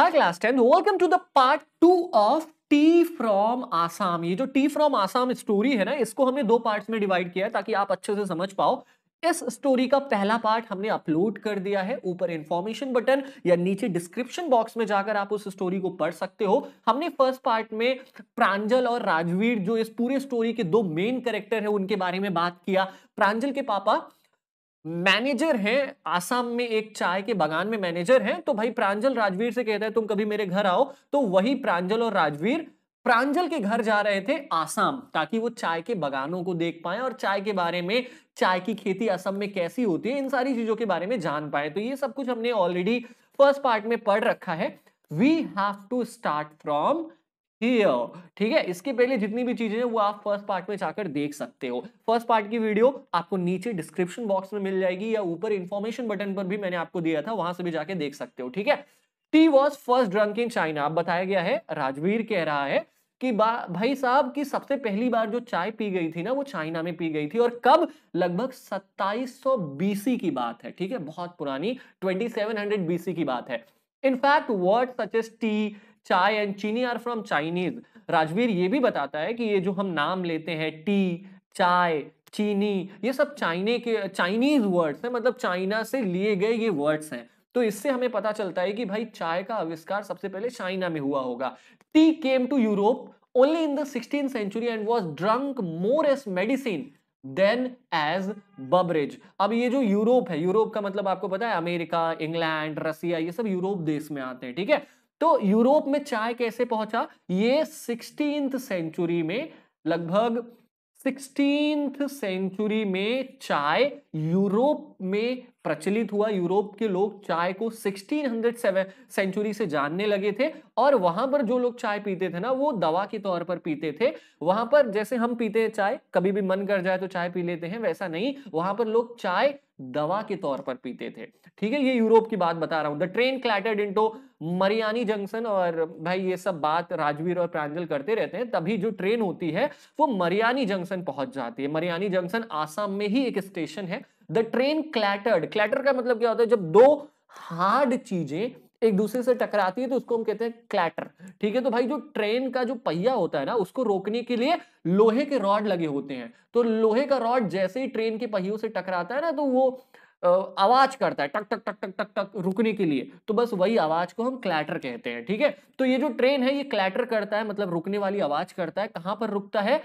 hi class 10, welcome to the part 2 of tea from Assam ये जो T from Assam story है ना इसको हमने दो पार्ट्स में डिवाइड किया है ताकि आप अच्छे से समझ पाओ इस स्टोरी का पहला पार्ट हमने अपलोड कर दिया है ऊपर इंफॉर्मेशन बटन या नीचे डिस्क्रिप्शन बॉक्स में जाकर आप उस स्टोरी को पढ़ सकते हो हमने फर्स्ट पार्ट में प्रांजल और राजवीर जो इस पूरे स्टोरी के दो मेन करेक्टर है उनके बारे में बात किया प्रांजल के पापा मैनेजर हैं आसाम में एक चाय के बगान में मैनेजर हैं तो भाई प्रांजल राजवीर से कहता है तुम कभी मेरे घर आओ तो वही प्रांजल और राजवीर प्रांजल के घर जा रहे थे आसाम ताकि वो चाय के बगानों को देख पाए और चाय के बारे में चाय की खेती असम में कैसी होती है इन सारी चीजों के बारे में जान पाए तो ये सब कुछ हमने ऑलरेडी फर्स्ट पार्ट में पढ़ रखा है we have to start from ठीक है इसके पहले जितनी भी चीजें हैं वो आप फर्स्ट पार्ट में जाकर देख सकते हो फर्स्ट पार्ट की वीडियो आपको नीचे डिस्क्रिप्शन बॉक्स में मिल जाएगी या ऊपर इन्फॉर्मेशन बटन पर भी मैंने आपको दिया था वहां से भी जाके देख सकते हो ठीक है tea was first drunk in China अब बताया गया है राजवीर कह रहा है कि भाई साहब की सबसे पहली बार जो चाय पी गई थी ना वो चाइना में पी गई थी और कब लगभग 2700 बीसी की बात है ठीक है बहुत पुरानी 2700 बीसी की बात है in fact word such as tea chai and chini are from Chinese Rajveer ये भी बताता है कि ये जो हम नाम लेते हैं टी चाय चीनी ये सब चाइने के चाइनीज वर्ड्स हैं मतलब चाइना से लिए गए ये वर्ड्स हैं तो इससे हमें पता चलता है कि भाई चाय का आविष्कार सबसे पहले चाइना में हुआ होगा tea came to Europe only in sixteenth century and was drunk more as medicine than as beverage अब ये जो यूरोप है यूरोप का मतलब आपको पता है अमेरिका इंग्लैंड रसिया ये सब यूरोप देश में आते हैं ठीक है तो यूरोप में चाय कैसे पहुंचा ये सिक्सटीन सेंचुरी में लगभग सिक्सटीन सेंचुरी में चाय यूरोप में प्रचलित हुआ यूरोप के लोग चाय को 1607 सेंचुरी से जानने लगे थे और वहां पर जो लोग चाय पीते थे ना वो दवा के तौर पर पीते थे वहां पर जैसे हम पीते हैं चाय कभी भी मन कर जाए तो चाय पी लेते हैं वैसा नहीं वहां पर लोग चाय दवा के तौर पर पीते थे ठीक है ये यूरोप की बात बता रहा हूं the train clattered into Mariani junction और भाई ये सब बात राजवीर और प्रांजल करते रहते हैं तभी जो ट्रेन होती है वो मरियानी जंक्शन पहुंच जाती है मरियानी जंक्शन आसाम में ही एक स्टेशन है द ट्रेन क्लैटर्ड क्लैटर का मतलब क्या होता है जब दो हार्ड चीजें एक दूसरे से टकराती है तो उसको हम कहते हैं क्लैटर ठीक है तो भाई जो ट्रेन का जो पहिया होता है ना उसको रोकने के लिए लोहे के रॉड लगे होते हैं तो लोहे का रॉड जैसे ही ट्रेन के पहियों से टकराता है ना तो वो आवाज करता है टक टक टक टक टक टक रुकने के लिए तो बस वही आवाज को हम क्लैटर कहते हैं ठीक है तो ये जो ट्रेन है ये क्लैटर करता है मतलब रुकने वाली आवाज करता है कहां पर रुकता है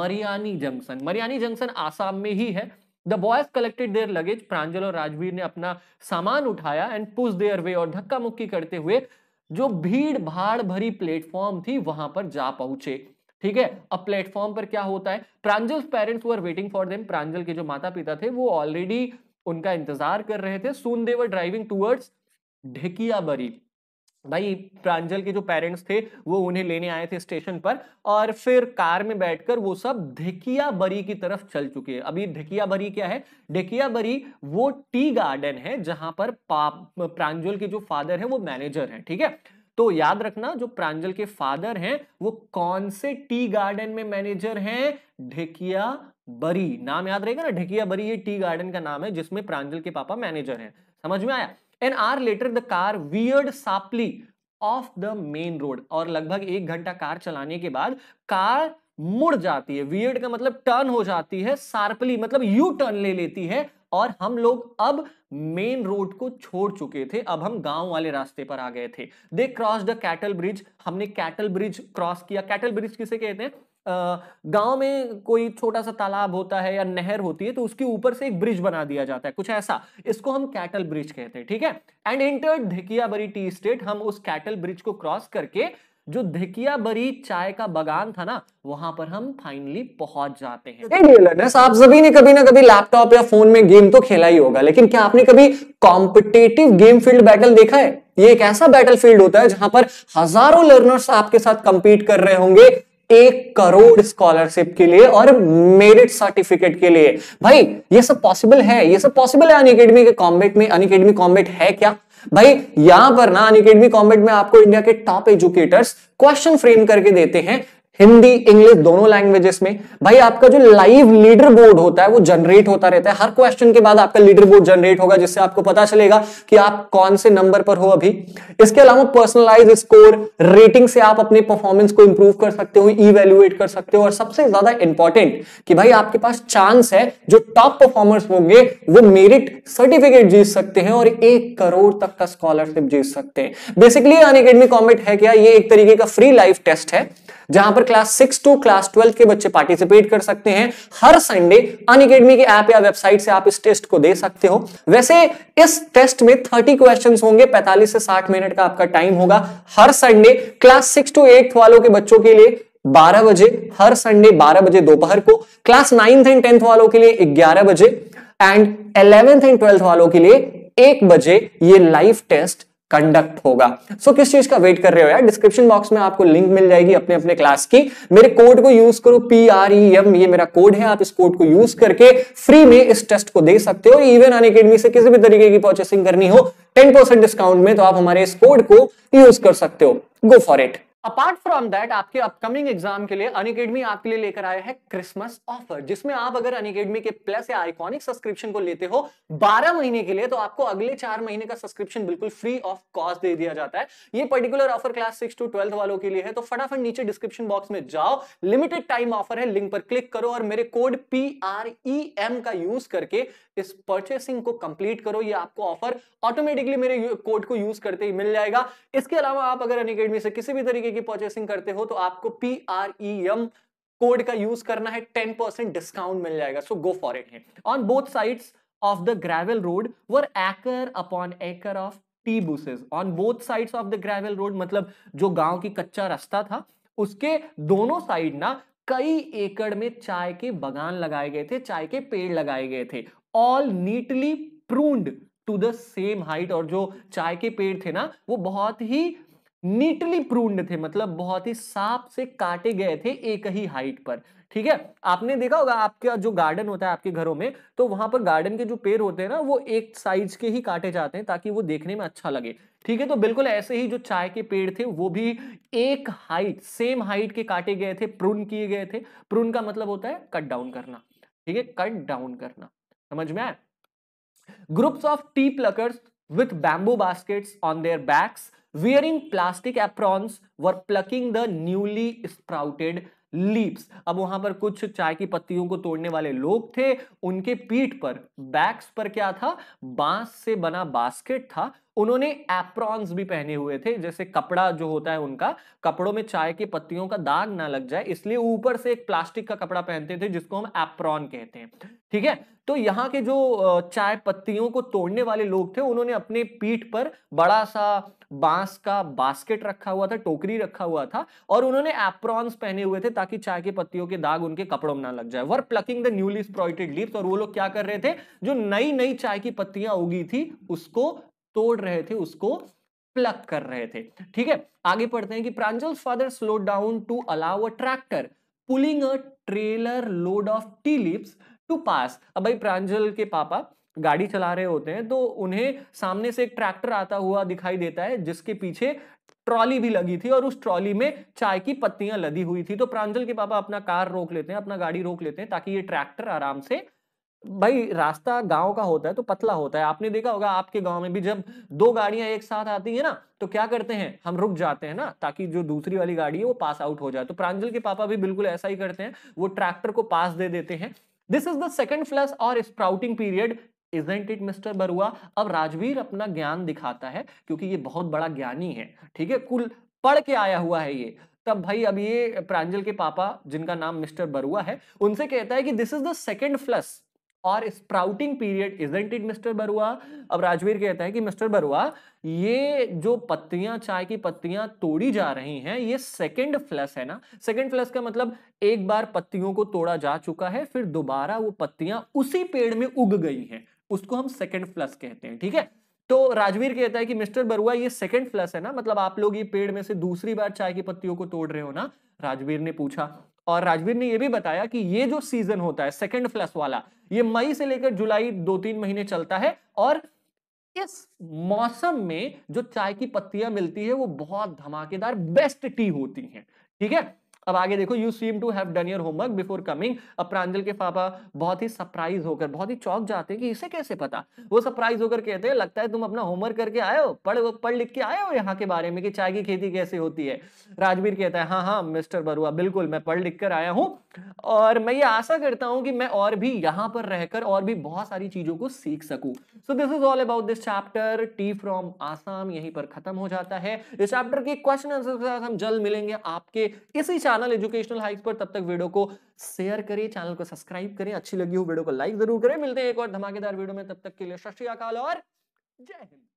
मरियानी जंक्शन मरियानी जंक्शन आसाम में ही है the boys collected their luggage Pranjal और राजवीर ने अपना सामान उठाया एंड पुश देयर वे और धक्का मुक्की करते हुए जो भीड़ भाड़ भरी प्लेटफॉर्म थी वहां पर जा पहुंचे ठीक है अब प्लेटफॉर्म पर क्या होता है Pranjal's parents were waiting for them Pranjal के जो माता पिता थे वो ऑलरेडी उनका इंतजार कर रहे थे सुन देवर ड्राइविंग टूवर्ड्स ढेकियाबरी भाई प्रांजल के जो पेरेंट्स थे वो उन्हें लेने आए थे स्टेशन पर और फिर कार में बैठकर वो सब ढेकियाबरी की तरफ चल चुके हैं अभी ढेकियाबरी क्या है ढेकियाबरी वो टी गार्डन है जहां पर प्रांजल के जो फादर है वो मैनेजर है ठीक है तो याद रखना जो प्रांजल के फादर हैं वो कौन से टी गार्डन में मैनेजर हैं ढेकिया बरी नाम याद रहेगा ना ढकिया बरी ये टी गार्डन का नाम है जिसमें प्रांजल के पापा मैनेजर हैं समझ में आया an hour later the car veered sharply off the main road और लगभग एक घंटा कार चलाने के बाद कार मुड़ जाती है वियर्ड का मतलब टर्न हो जाती है सार्पली मतलब यू टर्न ले लेती है और हम लोग अब मेन रोड को छोड़ चुके थे अब हम गांव वाले रास्ते पर आ गए थे they cross the cattle bridge हमने कैटल ब्रिज क्रॉस किया कैटल ब्रिज किसे कहते हैं गांव में कोई छोटा सा तालाब होता है या नहर होती है तो उसके ऊपर से एक ब्रिज बना दिया जाता है कुछ ऐसा इसको हम कैटल ब्रिज कहते हैं ठीक है एंड इंटर बरी टी स्टेट हम उस कैटल ब्रिज को क्रॉस करके जो बरी चाय का बगान था ना वहां पर हम फाइनली पहुंच जाते हैं आप सभी ने कभी ना कभी लैपटॉप या फोन में गेम तो खेला ही होगा लेकिन क्या आपने कभी कॉम्पिटेटिव गेम फील्ड बैटल देखा है ये एक ऐसा बैटल फील्ड होता है जहां पर हजारों लर्नर्स आपके साथ कंपीट कर रहे होंगे एक करोड़ स्कॉलरशिप के लिए और मेरिट सर्टिफिकेट के लिए भाई ये सब पॉसिबल है ये सब पॉसिबल है अनकेडमी के कॉम्बेट में अनकेडमी कॉम्बेट है क्या भाई यहां पर ना अनकेडमी कॉम्बेट में आपको इंडिया के टॉप एजुकेटर्स क्वेश्चन फ्रेम करके देते हैं हिंदी इंग्लिश दोनों लैंग्वेजेस में भाई आपका जो लाइव लीडर बोर्ड होता है वो जनरेट होता रहता है हर क्वेश्चन के बाद आपका लीडर बोर्ड जनरेट होगा जिससे आपको पता चलेगा कि आप कौन से नंबर पर हो अभी इसके अलावा पर्सनलाइज स्कोर रेटिंग से आप अपने परफॉर्मेंस को इंप्रूव कर सकते हो इवेल्युएट कर सकते हो और सबसे ज्यादा इंपॉर्टेंट कि भाई आपके पास चांस है जो टॉप परफॉर्मर्स होंगे वो मेरिट सर्टिफिकेट जीत सकते हैं और एक करोड़ तक का स्कॉलरशिप जीत सकते हैं बेसिकली अन अकेडमी कॉमेंट है क्या ये एक तरीके का फ्री लाइफ टेस्ट है जहां पर class six to class twelve के बच्चे पार्टिसिपेट कर सकते हैं हर संडे अन अकेडमी के ऐप या वेबसाइट से आप इस टेस्ट को दे सकते हो वैसे इस टेस्ट में थर्टी क्वेश्चन होंगे पैंतालीस से साठ मिनट का आपका टाइम होगा हर Sunday class six to eight वालों के बच्चों के लिए 12 बजे हर संडे 12 बजे दोपहर को क्लास नाइन्थ एंड टेंथ वालों के लिए 11 बजे एंड 11th एंड ट्वेल्थ वालों के लिए एक बजे ये लाइव टेस्ट कंडक्ट होगा सो so, किस चीज का वेट कर रहे हो यार डिस्क्रिप्शन बॉक्स में आपको लिंक मिल जाएगी अपने अपने क्लास की मेरे कोड को यूज करो पी आर ई एम ये मेरा कोड है आप इस कोड को यूज करके फ्री में इस टेस्ट को दे सकते हो इवन अन अकेडमी से किसी भी तरीके की परचेसिंग करनी हो टेन परसेंट डिस्काउंट में तो आप हमारे इस कोड को यूज कर सकते हो go for it apart from that आपके अपकमिंग एग्जाम के लिए अनकेडमी आपके लिए लेकर आया है क्रिसमस ऑफर जिसमें आप अगर अनकेडमी के प्लस या आइकॉनिक सब्सक्रिप्शन को लेते हो 12 महीने के लिए तो आपको अगले चार महीने का सब्सक्रिप्शन बिल्कुल फ्री ऑफ कॉस्ट दे दिया जाता है ये particular offer class six to twelfth वालों के लिए है तो फटाफट नीचे डिस्क्रिप्शन बॉक्स में जाओ लिमिटेड टाइम ऑफर है लिंक पर क्लिक करो और मेरे code P R E M का यूज करके इस परचेसिंग को कंप्लीट करो ये आपको ऑफर ऑटोमेटिकली मेरे कोड को यूज करते ही मिल जाएगा इसके अलावा आप अगर अनकेडमी से किसी भी तरीके की परचेसिंग करते हो तो आपको P R E M code का यूज करना है टेन परसेंट डिस्काउंट मिल जाएगा so go for it on both side of the gravel road were acre upon acre of tea bushes on both side of the gravel road मतलब जो गांव की कच्चा रास्ता था उसके दोनों साइड ना कई एकड़ में चाय के बगान लगाए गए थे चाय के पेड़ लगाए गए थे all neatly pruned to the same height और जो चाय के पेड़ थे ना वो बहुत ही नीटली प्रूंड थे मतलब बहुत ही साफ से काटे गए थे एक ही हाइट पर ठीक है आपने देखा होगा आपका जो गार्डन होता है आपके घरों में तो वहां पर गार्डन के जो पेड़ होते हैं ना वो एक साइज के ही काटे जाते हैं ताकि वो देखने में अच्छा लगे ठीक है तो बिल्कुल ऐसे ही जो चाय के पेड़ थे वो भी एक हाइट सेम हाइट के काटे गए थे प्रून किए गए थे प्रून का मतलब होता है कट डाउन करना ठीक है कट डाउन करना समझ में आए groups of tea pluckers with bamboo baskets on their backs wearing plastic aprons were plucking the newly sprouted leaves अब वहां पर कुछ चाय की पत्तियों को तोड़ने वाले लोग थे उनके पीठ पर बैक्स पर क्या था बांस से बना बास्केट था उन्होंने एप्रॉन्स भी पहने हुए थे जैसे कपड़ा जो होता है उनका कपड़ों में चाय की पत्तियों का दाग ना लग जाए इसलिए ऊपर से एक प्लास्टिक का कपड़ा पहनते थे जिसको हम एप्रॉन कहते हैं ठीक है तो यहाँ के जो चाय पत्तियों को तोड़ने वाले लोग थे उन्होंने अपने पीठ पर बड़ा सा बांस का बास्केट रखा हुआ था टोकरी रखा हुआ था और उन्होंने एप्रॉन्स पहने हुए थे ताकि चाय के पत्तियों के दाग उनके कपड़ों में ना लग जाए were plucking the newly sprouted leaves और वो लोग क्या कर रहे थे जो नई नई चाय की पत्तियां उगी थी उसको तोड़ रहे थे उसको प्लक कर रहे थे ठीक है आगे पढ़ते हैं कि Pranjal father slow down to allow a tractor pulling a trailer load of tea leaves to pass अब भाई प्रांजल के पापा गाड़ी चला रहे होते हैं तो उन्हें सामने से एक ट्रैक्टर आता हुआ दिखाई देता है जिसके पीछे ट्रॉली भी लगी थी और उस ट्रॉली में चाय की पत्तियां लदी हुई थी तो प्रांजल के पापा अपना कार रोक लेते हैं अपना गाड़ी रोक लेते हैं ताकि ये ट्रैक्टर आराम से भाई रास्ता गांव का होता है तो पतला होता है आपने देखा होगा आपके गांव में भी जब दो गाड़ियां एक साथ आती है ना तो क्या करते हैं हम रुक जाते हैं ना ताकि जो दूसरी वाली गाड़ी है वो पास आउट हो जाए तो प्रांजल के पापा भी बिल्कुल ऐसा ही करते हैं वो ट्रैक्टर को पास दे देते हैं this is the second flush or sprouting period isn't it mister Barua अब राजवीर अपना ज्ञान दिखाता है क्योंकि ये बहुत बड़ा ज्ञानी है ठीक है कुल पढ़ के आया हुआ है ये तब भाई अब ये प्रांजल के पापा जिनका नाम मिस्टर बरुआ है उनसे कहता है कि this is the second flush or sprouting period isn't it mister Barua अब राजवीर कहता है कि मिस्टर बरुआ ये जो पत्तियां चाय की पत्तियां तोड़ी जा रही हैं ये सेकेंड फ्लस है ना सेकेंड फ्लस का मतलब एक बार पत्तियों को तोड़ा जा चुका है फिर दोबारा वो पत्तियां उसी पेड़ में उग गई हैं उसको हम सेकेंड फ्लस कहते हैं ठीक है तो राजवीर कहता है कि मिस्टर बरुआ ये सेकेंड फ्लस है ना मतलब आप लोग ये पेड़ में से दूसरी बार चाय की पत्तियों को तोड़ रहे हो ना राजवीर ने पूछा और राजवीर ने यह भी बताया कि ये जो सीजन होता है सेकेंड फ्लस वाला ये मई से लेकर जुलाई दो तीन महीने चलता है और इस मौसम में जो चाय की पत्तियां मिलती है वो बहुत धमाकेदार बेस्ट टी होती है ठीक है अब आगे देखो you seem to have done your homework before coming अब प्रांजल के पापा बहुत ही सरप्राइज होकर बहुत ही चौक जाते हैं कि इसे कैसे पता वो सरप्राइज होकर कहते हैं लगता है तुम अपना होमवर्क करके आए हो पढ़ वो पढ़ लिख के आए हो यहाँ के बारे में कि चाय की खेती कैसे होती है राजवीर कहता है हाँ हाँ मिस्टर बरुआ बिल्कुल मैं पढ़ लिख कर आया हूँ और मैं ये आशा करता हूँ कि मैं और भी यहाँ पर रहकर और भी बहुत सारी चीजों को सीख सकूँ so this is all about this chapter tea from Assam यहीं पर खत्म हो जाता है इस चैप्टर के क्वेश्चन आंसर के साथ हम जल्द मिलेंगे आपके इसी चैप्टर चैनल एजुकेशनल हाइक्स पर तब तक वीडियो को शेयर करें चैनल को सब्सक्राइब करें अच्छी लगी हो वीडियो को लाइक जरूर करें मिलते हैं एक और धमाकेदार वीडियो में तब तक के लिए सत और जय हिंद